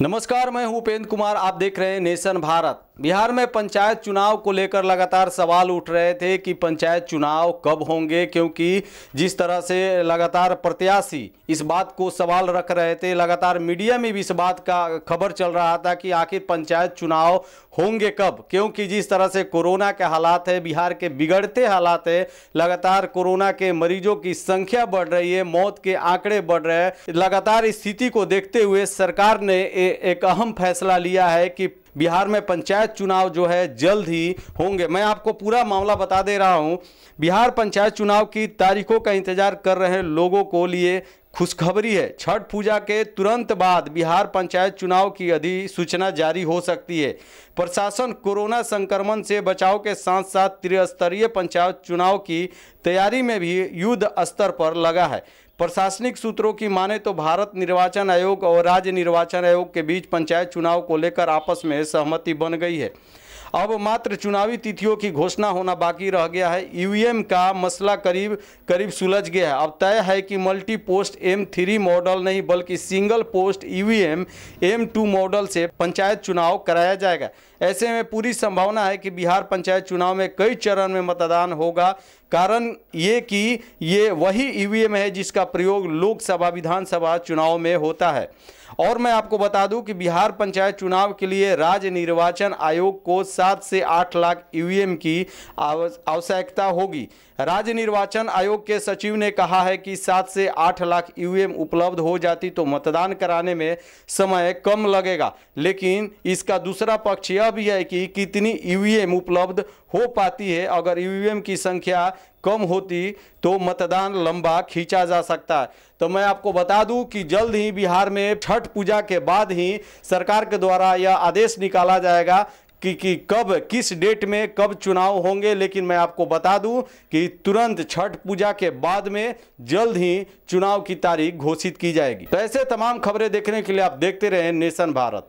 नमस्कार मैं हूं उपेंद्र कुमार आप देख रहे हैं नेशन भारत बिहार में पंचायत चुनाव को लेकर लगातार सवाल उठ रहे थे कि पंचायत चुनाव कब होंगे क्योंकि जिस तरह से लगातार प्रत्याशी इस बात को सवाल रख रहे थे लगातार मीडिया में भी इस बात का खबर चल रहा था कि आखिर पंचायत चुनाव होंगे कब क्योंकि जिस तरह से कोरोना के हालात है बिहार के बिगड़ते हालात है लगातार कोरोना के मरीजों की संख्या बढ़ रही है मौत के आंकड़े बढ़ रहे हैं लगातार स्थिति को देखते हुए सरकार ने एक अहम फैसला लिया है कि बिहार में पंचायत चुनाव जो है जल्द ही होंगे मैं आपको पूरा मामला बता दे रहा हूँ बिहार पंचायत चुनाव की तारीखों का इंतजार कर रहे लोगों को लिए खुशखबरी है छठ पूजा के तुरंत बाद बिहार पंचायत चुनाव की अधिसूचना जारी हो सकती है प्रशासन कोरोना संक्रमण से बचाव के साथ साथ त्रिस्तरीय पंचायत चुनाव की तैयारी में भी युद्ध स्तर पर लगा है प्रशासनिक सूत्रों की माने तो भारत निर्वाचन आयोग और राज्य निर्वाचन आयोग के बीच पंचायत चुनाव को लेकर आपस में सहमति बन गई है अब मात्र चुनावी तिथियों की घोषणा होना बाकी रह गया है ईवीएम का मसला करीब करीब सुलझ गया है अब तय है कि multi post M three model नहीं बल्कि single post EVM M two model से पंचायत चुनाव कराया जाएगा ऐसे में पूरी संभावना है कि बिहार पंचायत चुनाव में कई चरण में मतदान होगा कारण ये कि ये वही ईवीएम है जिसका प्रयोग लोकसभा विधानसभा चुनाव में होता है और मैं आपको बता दूं कि बिहार पंचायत चुनाव के लिए राज्य निर्वाचन आयोग को सात से आठ लाख ईवीएम की आवश्यकता होगी राज्य निर्वाचन आयोग के सचिव ने कहा है कि सात से आठ लाख ईवीएम उपलब्ध हो जाती तो मतदान कराने में समय कम लगेगा लेकिन इसका दूसरा पक्ष यह भी है कि कितनी ईवीएम उपलब्ध हो पाती है अगर ईवीएम की संख्या कम होती तो मतदान लंबा खींचा जा सकता है तो मैं आपको बता दूं कि जल्द ही बिहार में छठ पूजा के बाद ही सरकार के द्वारा यह आदेश निकाला जाएगा कि, कि कब किस डेट में कब चुनाव होंगे लेकिन मैं आपको बता दूं कि तुरंत छठ पूजा के बाद में जल्द ही चुनाव की तारीख घोषित की जाएगी तो ऐसे तमाम खबरें देखने के लिए आप देखते रहें नेशन भारत